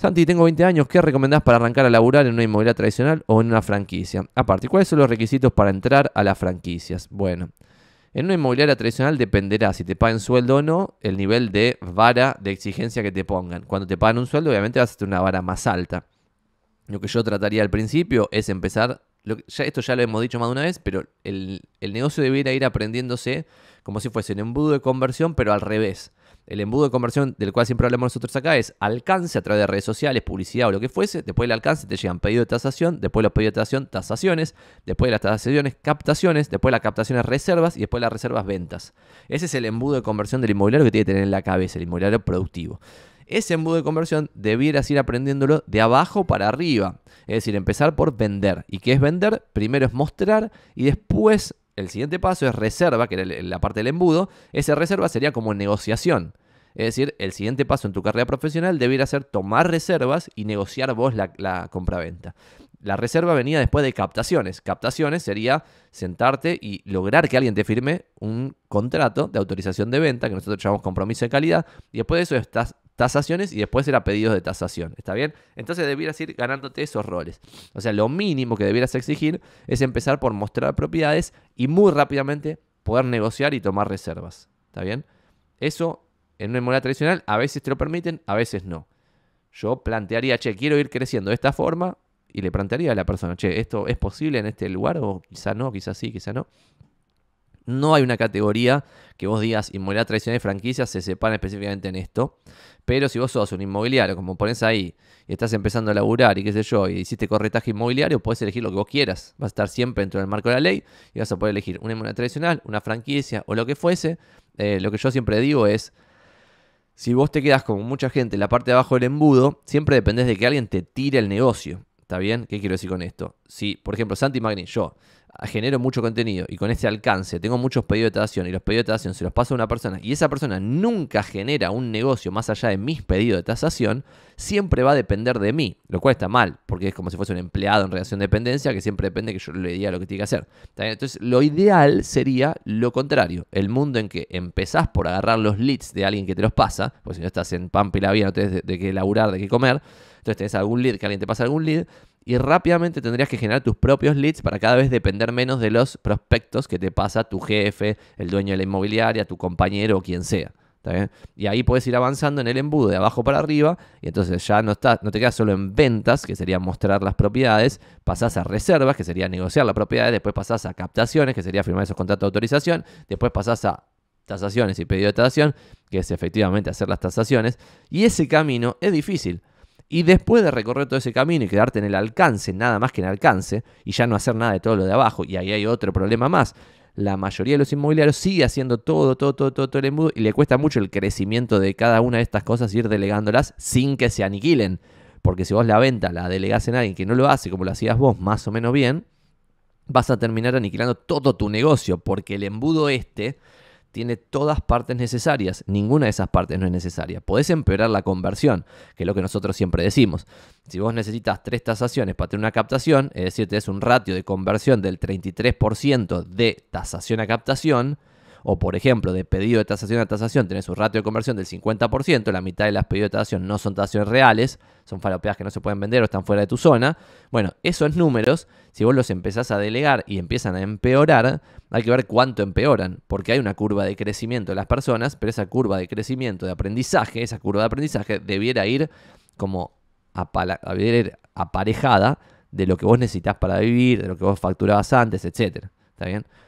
Santi, tengo 20 años, ¿qué recomendás para arrancar a laburar en una inmobiliaria tradicional o en una franquicia? Aparte, ¿cuáles son los requisitos para entrar a las franquicias? Bueno, en una inmobiliaria tradicional dependerá si te pagan sueldo o no el nivel de vara de exigencia que te pongan. Cuando te pagan un sueldo, obviamente vas a tener una vara más alta. Lo que yo trataría al principio es empezar esto ya lo hemos dicho más de una vez, pero el, negocio debiera ir aprendiéndose como si fuese un embudo de conversión, pero al revés. El embudo de conversión del cual siempre hablamos nosotros acá es alcance a través de redes sociales, publicidad o lo que fuese. Después el alcance te llegan pedido de tasación, después los pedidos de tasación, tasaciones, después de las tasaciones, captaciones, después las captaciones, reservas y después las reservas, ventas. Ese es el embudo de conversión del inmobiliario que tiene que tener en la cabeza, el inmobiliario productivo. Ese embudo de conversión debieras ir aprendiéndolo de abajo para arriba. Es decir, empezar por vender. ¿Y qué es vender? Primero es mostrar y después el siguiente paso es reserva, que era la parte del embudo. Esa reserva sería como negociación. Es decir, el siguiente paso en tu carrera profesional debiera ser tomar reservas y negociar vos la, compra compraventa. La reserva venía después de captaciones. Captaciones sería sentarte y lograr que alguien te firme un contrato de autorización de venta, que nosotros llamamos compromiso de calidad, y después de eso estás tasaciones y después era pedidos de tasación. ¿Está bien? Entonces debieras ir ganándote esos roles. O sea, lo mínimo que debieras exigir es empezar por mostrar propiedades y muy rápidamente poder negociar y tomar reservas. ¿Está bien? Eso en una inmobiliaria tradicional a veces te lo permiten, a veces no. Yo plantearía, che, quiero ir creciendo de esta forma y le plantearía a la persona, che, ¿esto es posible en este lugar o quizá no, quizá sí, quizá no? No hay una categoría que vos digas inmobiliaria tradicional y franquicia se separan específicamente en esto. Pero si vos sos un inmobiliario, como pones ahí, y estás empezando a laburar y qué sé yo, y hiciste corretaje inmobiliario, puedes elegir lo que vos quieras. Vas a estar siempre dentro del marco de la ley y vas a poder elegir una inmobiliaria tradicional, una franquicia o lo que fuese. Eh, lo que yo siempre digo es, si vos te quedas como mucha gente en la parte de abajo del embudo, siempre dependés de que alguien te tire el negocio. ¿Está bien? ¿Qué quiero decir con esto? Si, por ejemplo, Santi Magni, yo ah, genero mucho contenido y con este alcance tengo muchos pedidos de tasación y los pedidos de tasación se los paso a una persona y esa persona nunca genera un negocio más allá de mis pedidos de tasación, siempre va a depender de mí, lo cual está mal, porque es como si fuese un empleado en relación de dependencia que siempre depende que yo le diga lo que tiene que hacer. Entonces, lo ideal sería lo contrario, el mundo en que empezás por agarrar los leads de alguien que te los pasa, porque si no estás en Pampa y la vida, no tenés de, de qué laburar, de qué comer, entonces tenés algún lead, que alguien te pasa algún lead, y rápidamente tendrías que generar tus propios leads para cada vez depender menos de los prospectos que te pasa tu jefe, el dueño de la inmobiliaria, tu compañero o quien sea. Y ahí puedes ir avanzando en el embudo de abajo para arriba y entonces ya no, no te quedas solo en ventas, que sería mostrar las propiedades, pasás a reservas, que sería negociar las propiedades, después pasás a captaciones, que sería firmar esos contratos de autorización, después pasás a tasaciones y pedido de tasación, que es efectivamente hacer las tasaciones, y ese camino es difícil. Y después de recorrer todo ese camino y quedarte en el alcance, nada más que en alcance, y ya no hacer nada de todo lo de abajo, y ahí hay otro problema más, la mayoría de los inmobiliarios sigue haciendo todo, todo, todo, todo, todo el embudo y le cuesta mucho el crecimiento de cada una de estas cosas ir delegándolas sin que se aniquilen. Porque si vos la venta la delegás en alguien que no lo hace como lo hacías vos más o menos bien, vas a terminar aniquilando todo tu negocio porque el embudo este tiene todas partes necesarias. Ninguna de esas partes no es necesaria. Podés empeorar la conversión, que es lo que nosotros siempre decimos. Si vos necesitas tres tasaciones para tener una captación, es decir, tenés un ratio de conversión del 33% de tasación a captación, o por ejemplo de pedido de tasación a tasación tenés un ratio de conversión del 50%, la mitad de las pedidos de tasación no son tasaciones reales, son falopeadas que no se pueden vender o están fuera de tu zona, bueno, esos números, si vos los empezás a delegar y empiezan a empeorar, hay que ver cuánto empeoran, porque hay una curva de crecimiento de las personas, pero esa curva de crecimiento, de aprendizaje, esa curva de aprendizaje debiera ir como aparejada de lo que vos necesitas para vivir, de lo que vos facturabas antes, etc. ¿Está bien?